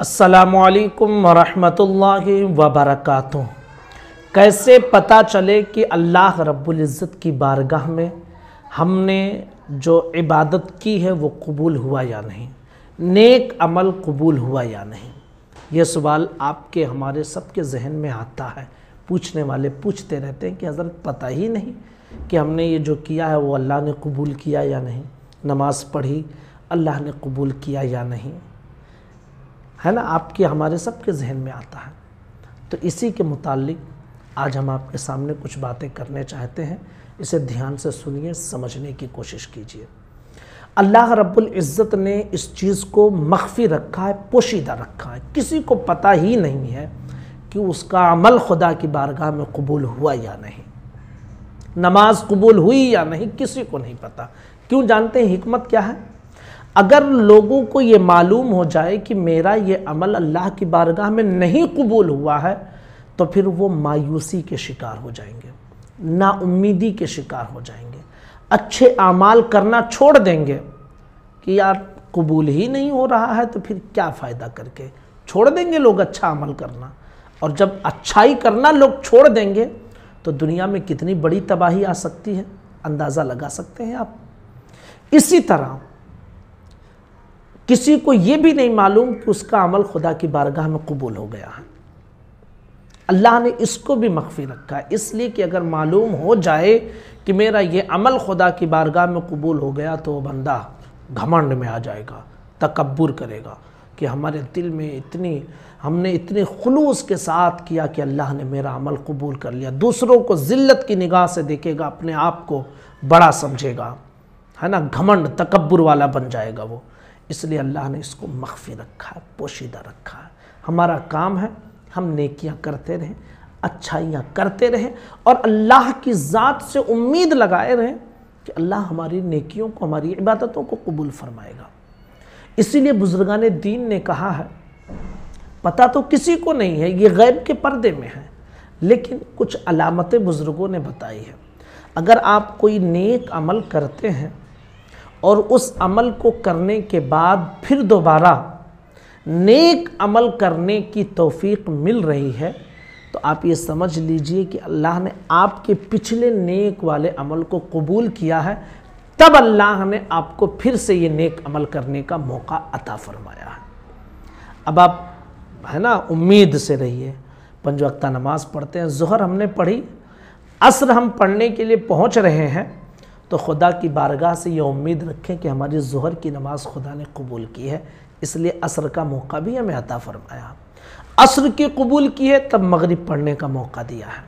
असलकम वरहमतुल्लाहि वबरक कैसे पता चले कि अल्लाह रब्बुल की बारगाह में हमने जो इबादत की है वो कबूल हुआ या नहीं नेक अमल कबूल हुआ या नहीं ये सवाल आपके हमारे सबके जहन में आता है पूछने वाले पूछते रहते हैं कि हज़रत पता ही नहीं कि हमने ये जो किया है वो अल्लाह ने कबूल किया या नहीं नमाज़ पढ़ी अल्लाह ने कबूल किया या नहीं है ना आपके हमारे सबके जहन में आता है तो इसी के मुतालिक आज हम आपके सामने कुछ बातें करने चाहते हैं इसे ध्यान से सुनिए समझने की कोशिश कीजिए अल्लाह रब्बुल इज़्ज़त ने इस चीज़ को मख्फी रखा है पोशीदा रखा है किसी को पता ही नहीं है कि उसका अमल खुदा की बारगाह में कबूल हुआ या नहीं नमाज कबूल हुई या नहीं किसी को नहीं पता क्यों जानते हैं हमत क्या है अगर लोगों को ये मालूम हो जाए कि मेरा ये अमल अल्लाह की बारगाह में नहीं कबूल हुआ है तो फिर वो मायूसी के शिकार हो जाएंगे नाउमीदी के शिकार हो जाएंगे अच्छे अमाल करना छोड़ देंगे कि यार कबूल ही नहीं हो रहा है तो फिर क्या फ़ायदा करके छोड़ देंगे लोग अच्छा अमल करना और जब अच्छाई करना लोग छोड़ देंगे तो दुनिया में कितनी बड़ी तबाही आ सकती है अंदाज़ा लगा सकते हैं आप इसी तरह किसी को ये भी नहीं मालूम कि उसका अमल खुदा की बारगाह में कबूल हो गया है अल्लाह ने इसको भी मख्फी रखा है इसलिए कि अगर मालूम हो जाए कि मेरा ये अमल खुदा की बारगाह में कबूल हो गया तो वह बंदा घमंड में आ जाएगा तकबर करेगा कि हमारे दिल में इतनी हमने इतने खलूस के साथ किया कि अल्लाह ने मेरा अमल कबूल कर लिया दूसरों को ज़िल्त की निगाह से देखेगा अपने आप को बड़ा समझेगा है ना घमंड तकबर वाला बन जाएगा वो इसलिए अल्लाह ने इसको मख्फी रखा है पोशीदा रखा है हमारा काम है हम नेकियां करते रहें अच्छाइयाँ करते रहें और अल्लाह की ज़ात से उम्मीद लगाए रहें कि अल्लाह हमारी नेकियों को हमारी इबादतों को कबूल फरमाएगा इसीलिए बुजुर्गान दीन ने कहा है पता तो किसी को नहीं है ये गैब के पर्दे में है लेकिन कुछ अलामतें बुज़ुर्गों ने बताई है अगर आप कोई नेक अमल करते हैं और उस अमल को करने के बाद फिर दोबारा नेक अमल करने की तौफीक मिल रही है तो आप ये समझ लीजिए कि अल्लाह ने आपके पिछले नेक वाले अमल को कबूल किया है तब अल्लाह ने आपको फिर से ये नेक अमल करने का मौका अता फरमाया है अब आप है ना उम्मीद से रहिए पंज वक्ता नमाज़ पढ़ते हैं जहर हमने पढ़ी असर हम पढ़ने के लिए पहुंच रहे हैं तो खुदा की बारगाह से यह उम्मीद रखें कि हमारी जहर की नमाज़ खुदा ने कबूल की है इसलिए असर का मौका भी हमें अता फरमाया असर की कबूल की है तब मगरब पढ़ने का मौका दिया है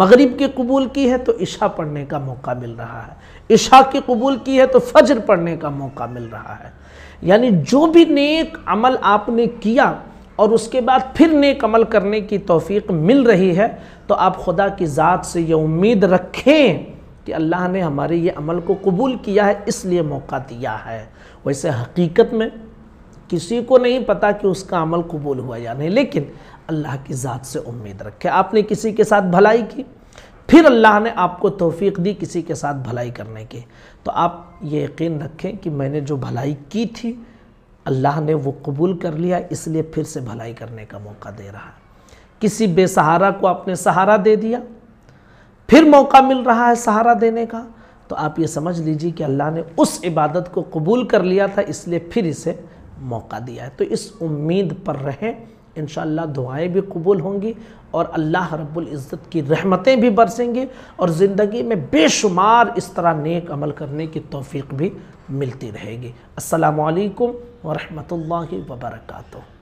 मग़रब की कबूल की है तो इशा पढ़ने का मौका मिल रहा है इशा की कबूल की है तो फजर पढ़ने का मौका मिल रहा है यानी जो भी नेक अमल आपने किया और उसके बाद फिर नेक अमल करने की तोफ़ी मिल रही है तो आप खुदा की ज़ात से ये उम्मीद रखें कि अल्लाह ने हमारे ये अमल को कबूल किया है इसलिए मौका दिया है वैसे हकीकत में किसी को नहीं पता कि उसका अमल कबूल हुआ या नहीं लेकिन अल्लाह की ज़ात से उम्मीद रखे आपने किसी के साथ भलाई की फिर अल्लाह ने आपको तोफ़ी दी किसी के साथ भलाई करने की तो आप ये यकीन रखें कि मैंने जो भलाई की थी अल्लाह ने वो कबूल कर लिया इसलिए फिर से भलाई करने का मौका दे रहा है किसी बेसहारा को आपने सहारा दे दिया फिर मौका मिल रहा है सहारा देने का तो आप ये समझ लीजिए कि अल्लाह ने उस इबादत को कबूल कर लिया था इसलिए फिर इसे मौका दिया है तो इस उम्मीद पर रहें इन दुआएं भी कबूल होंगी और अल्लाह रब्बुल इज़्ज़त की रहमतें भी बरसेंगी और ज़िंदगी में बेशुमार इस तरह नेक अमल करने की तौफीक भी मिलती रहेगी असलकम वरहमल वर्का